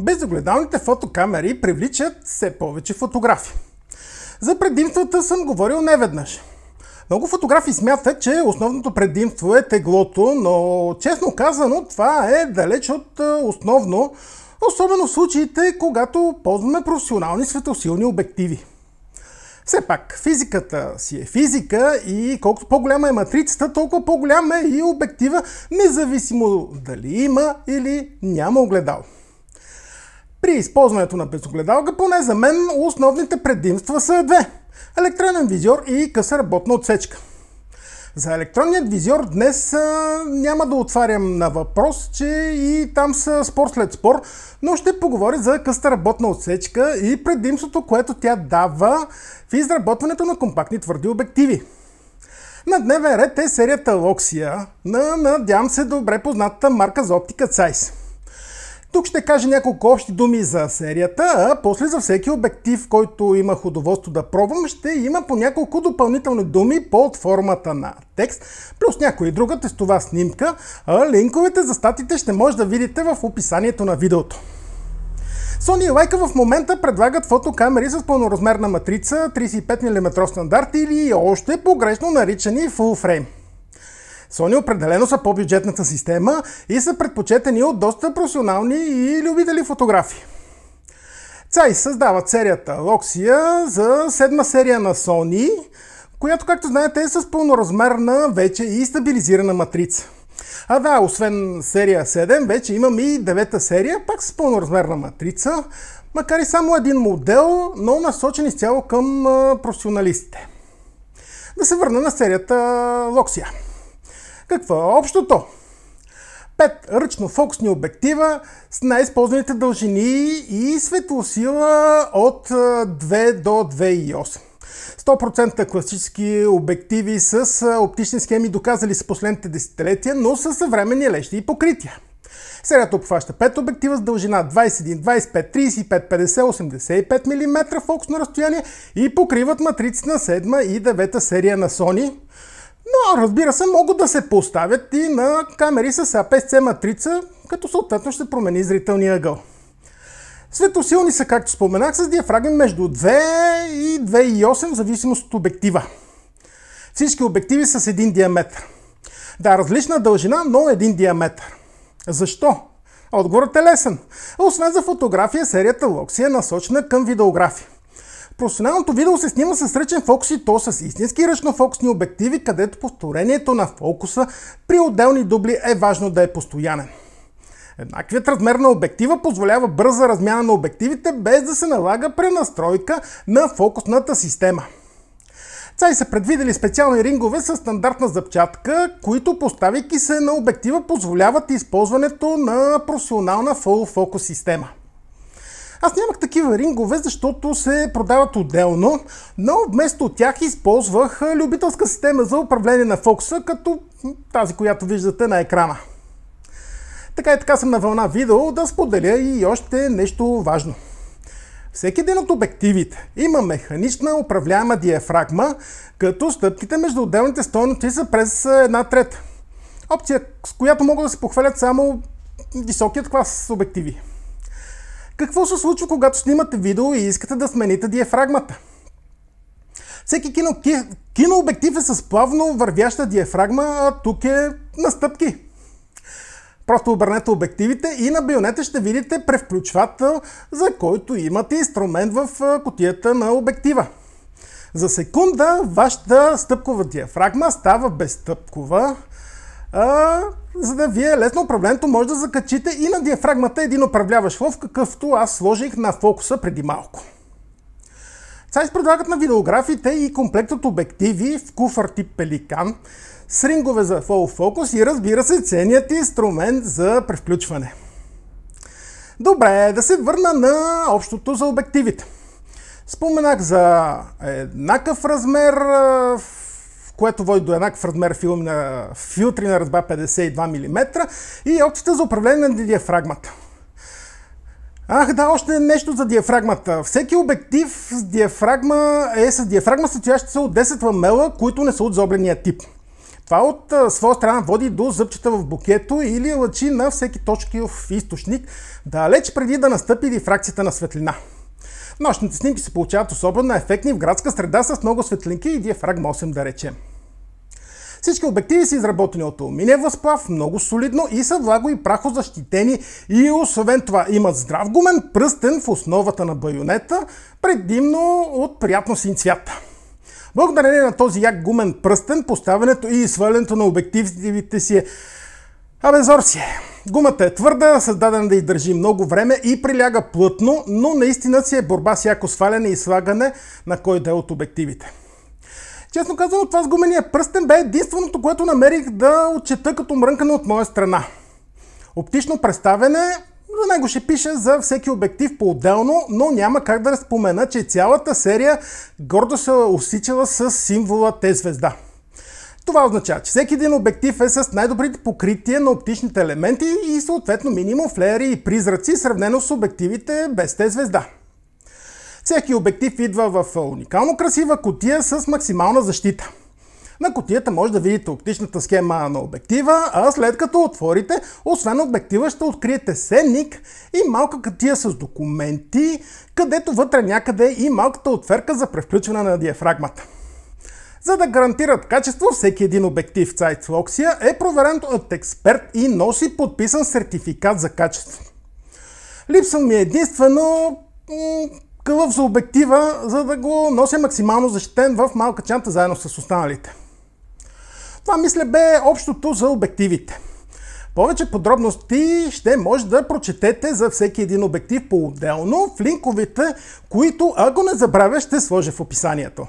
Безогледалните фотокамери привличат все повече фотографи. За предимствата съм говорил неведнъж. Много фотографи смятат, че основното предимство е теглото, но честно казано това е далеч от е, основно, особено в случаите, когато ползваме професионални светосилни обективи. Все пак, физиката си е физика и колкото по-голяма е матрицата, толкова по-голяма е и обектива, независимо дали има или няма огледал. При използването на безогледалка, поне за мен, основните предимства са две. Електронен визор и къса работна отсечка. За електронният визор днес а, няма да отварям на въпрос, че и там са спор след спор, но ще поговоря за къста работна отсечка и предимството, което тя дава в изработването на компактни твърди обективи. На дневен ред е серията Локсия на, надявам се, добре позната марка за оптика Zeiss. Тук ще кажа няколко общи думи за серията, а после за всеки обектив, който има удоволство да пробвам, ще има по няколко допълнителни думи под формата на текст, плюс някои друга тестова снимка, а линковете за статите ще може да видите в описанието на видеото. Sony и Leica в момента предлагат фотокамери с пълноразмерна матрица, 35 мм стандарт или още погрешно наричани Full Frame. Sony определено са по-бюджетната система и са предпочетени от доста професионални и любители фотографи. ЦАЙ създават серията Loxia за седма серия на Sony, която, както знаете, е с пълноразмерна вече и стабилизирана матрица. А да, освен серия 7, вече имаме и девета серия, пак с пълноразмерна матрица, макар и само един модел, но насочен изцяло към професионалистите. Да се върна на серията Локсия. Какво е общото? 5 ръчно фокусни обектива с най-използваните дължини и светлосила от 2 до 2,8. 100% класически обективи с оптични схеми доказали с последните десетилетия, но с съвременни лещи и покрития. Серията обхваща 5 обектива с дължина 21, 25, 35, 50, 85 мм фокусно разстояние и покриват матрици на 7 и 9 серия на Sony – но, разбира се, могат да се поставят и на камери с APS-C матрица, като съответно ще промени зрителния ъгъл. Светосилни са, както споменах, с диафрагми между 2 и 2,8 в зависимост от обектива. Всички обективи са с един диаметър. Да, различна дължина, но един диаметър. Защо? Отговорът е лесен. Освен за фотография, серията Локси е насочена към видеография. Професионалното видео се снима с ръчен фокус и то с истински ръчно-фокусни обективи, където повторението на фокуса при отделни дубли е важно да е постоянен. Еднаквият размер на обектива позволява бърза размяна на обективите без да се налага пренастройка на фокусната система. ЦАЙ са предвидели специални рингове с стандартна запчатка, които поставяйки се на обектива позволяват използването на професионална фокус система. Аз нямах такива рингове, защото се продават отделно, но вместо тях използвах любителска система за управление на фокуса, като тази, която виждате на екрана. Така и така съм на вълна видео да споделя и още нещо важно. Всеки един от обективите има механична управляема диафрагма, като стъпките между отделните стойности са през една трета. Опция, с която могат да се похвалят само високият клас обективи. Какво се случва, когато снимате видео и искате да смените диафрагмата? Всеки кино, кинообектив е с плавно вървяща диафрагма, а тук е на стъпки. Просто обърнете обективите и на байонета ще видите превключвател, за който имате инструмент в котията на обектива. За секунда вашата стъпкова диафрагма става безстъпкова, а, за да ви е лесно управлението, може да закачите и на диафрагмата един управляващ лов, какъвто аз сложих на фокуса преди малко. Сайз предлагат на видеографите и комплект от обективи в куфар тип Пеликан с рингове за фол фокус и разбира се ценният инструмент за превключване. Добре, да се върна на общото за обективите. Споменах за еднакъв размер в което води до еднакъв размер филм на филтри на разба 52 мм и опцията за управление на диафрагмата. Ах да, още нещо за диафрагмата. Всеки обектив с диафрагма е с диафрагма състояща се от 10 ламела, които не са от зобления тип. Това от своя страна води до зъбчета в букето или лъчи на всеки точки в източник, далеч преди да настъпи дифракцията на светлина. Нощните снимки се получават особено ефектни в градска среда с много светлинки и диафрагма 8 да речем. Всички обективи са изработени от алуминиев възплав, много солидно и са влаго и прахо защитени и освен това имат здрав гумен пръстен в основата на байонета, предимно от приятно син цвят. Благодарение на този як гумен пръстен, поставянето и свалянето на обективите си е Абезор си е. Гумата е твърда, създадена да й държи много време и приляга плътно, но наистина си е борба с яко сваляне и слагане на кой да е от обективите. Честно казано, това сгумения пръстен бе единственото, което намерих да отчета като мрънкане от моя страна. Оптично представене, за него ще пише за всеки обектив по-отделно, но няма как да разпомена, че цялата серия гордо се усичала с символа Т-звезда. Това означава, че всеки един обектив е с най-добрите покрития на оптичните елементи и съответно минимум флеери и призраци, сравнено с обективите без Т-звезда. Всеки обектив идва в уникално красива котия с максимална защита. На котията може да видите оптичната схема на обектива, а след като отворите, освен обектива ще откриете сенник и малка котия с документи, където вътре някъде и малката отверка за превключване на диафрагмата. За да гарантират качество, всеки един обектив Zeitzloxia е проверен от експерт и носи подписан сертификат за качество. Липсва ми единствено кълъв за обектива, за да го нося максимално защитен в малка чанта заедно с останалите. Това мисля бе общото за обективите. Повече подробности ще може да прочетете за всеки един обектив по-отделно в линковете, които, ако не забравя, ще сложа в описанието.